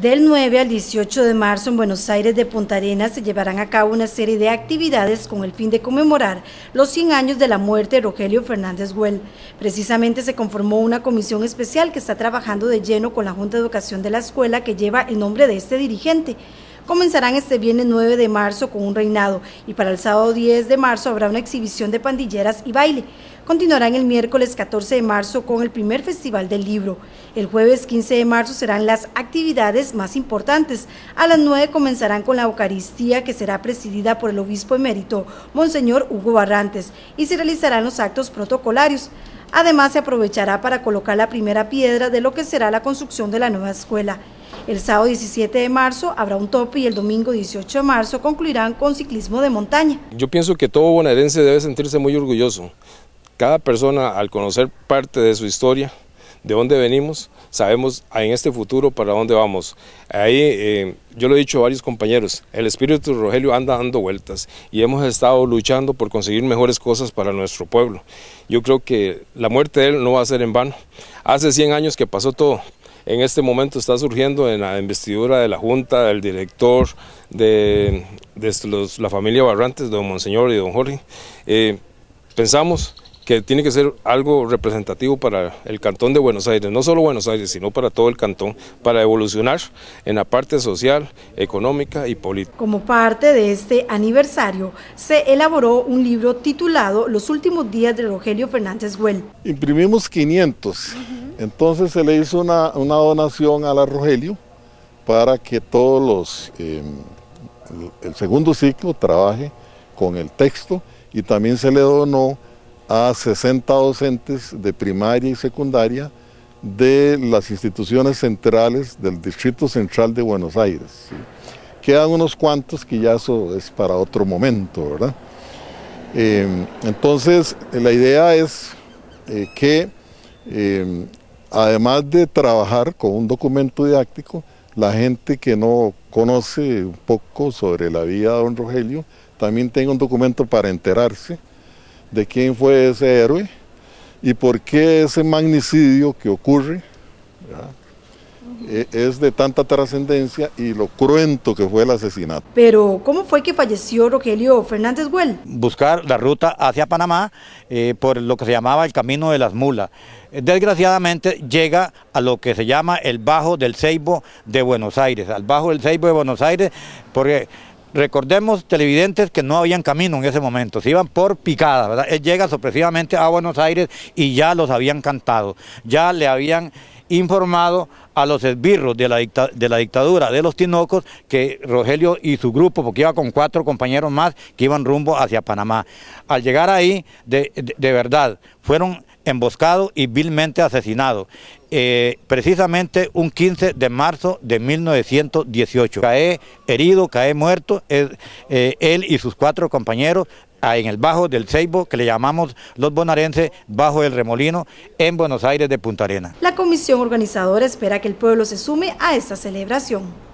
Del 9 al 18 de marzo en Buenos Aires de Punta Arenas se llevarán a cabo una serie de actividades con el fin de conmemorar los 100 años de la muerte de Rogelio Fernández Güell. Precisamente se conformó una comisión especial que está trabajando de lleno con la Junta de Educación de la Escuela que lleva el nombre de este dirigente comenzarán este viernes 9 de marzo con un reinado y para el sábado 10 de marzo habrá una exhibición de pandilleras y baile. Continuarán el miércoles 14 de marzo con el primer Festival del Libro. El jueves 15 de marzo serán las actividades más importantes. A las 9 comenzarán con la Eucaristía que será presidida por el obispo emérito, Monseñor Hugo Barrantes, y se realizarán los actos protocolarios. Además, se aprovechará para colocar la primera piedra de lo que será la construcción de la nueva escuela. El sábado 17 de marzo habrá un tope y el domingo 18 de marzo concluirán con ciclismo de montaña. Yo pienso que todo bonaerense debe sentirse muy orgulloso. Cada persona al conocer parte de su historia, de dónde venimos, sabemos en este futuro para dónde vamos. Ahí, eh, yo lo he dicho a varios compañeros, el espíritu de Rogelio anda dando vueltas y hemos estado luchando por conseguir mejores cosas para nuestro pueblo. Yo creo que la muerte de él no va a ser en vano. Hace 100 años que pasó todo, en este momento está surgiendo en la investidura de la Junta, del director, de, este, la familia Barrantes, don Monseñor y don Jorge. Eh, pensamos que tiene que ser algo representativo para el Cantón de Buenos Aires, no solo Buenos Aires, sino para todo el Cantón, para evolucionar en la parte social, económica y política. Como parte de este aniversario, se elaboró un libro titulado Los últimos días de Rogelio Fernández Güell. Imprimimos 500. Entonces se le hizo una, donación a la Rogelio para que todos los, em, el segundo ciclo trabaje con el texto y también se le donó a 60 docentes de primaria y secundaria de las instituciones centrales del Distrito Central de Buenos Aires. Quedan unos cuantos que ya eso es para otro momento, ¿verdad? Em, entonces, la idea es eh, que em, además de trabajar con un documento didáctico, la gente que no conoce un poco sobre la vida de don Rogelio, también tenga un documento para enterarse de quién fue ese héroe y por qué ese magnicidio que ocurre. Eh, es de tanta trascendencia y lo cruento que fue el asesinato. Pero, ¿cómo fue que falleció Rogelio Fernández Güell? Buscar la ruta hacia Panamá eh, por lo que se llamaba el Camino de las Mulas. Eh, desgraciadamente llega a lo que se llama el Bajo del Ceibo de Buenos Aires, al Bajo del Ceibo de Buenos Aires, porque Recordemos, televidentes, que no habían camino en ese momento, se iban por picada, ¿verdad? Él llega sorpresivamente a Buenos Aires y ya los habían cantado, ya le habían informado a los esbirros de la, dictadura, de los tinocos, que Rogelio y su grupo, porque iba con cuatro compañeros más, que iban rumbo hacia Panamá. Al llegar ahí, de verdad, fueron emboscado y vilmente asesinado, eh, precisamente un 15 de marzo de 1918. Cae herido, cae muerto, eh, él y sus cuatro compañeros ah, en el bajo del Ceibo, que le llamamos los bonarenses bajo el remolino, en Buenos Aires de Punta Arena. La comisión organizadora espera que el pueblo se sume a esta celebración.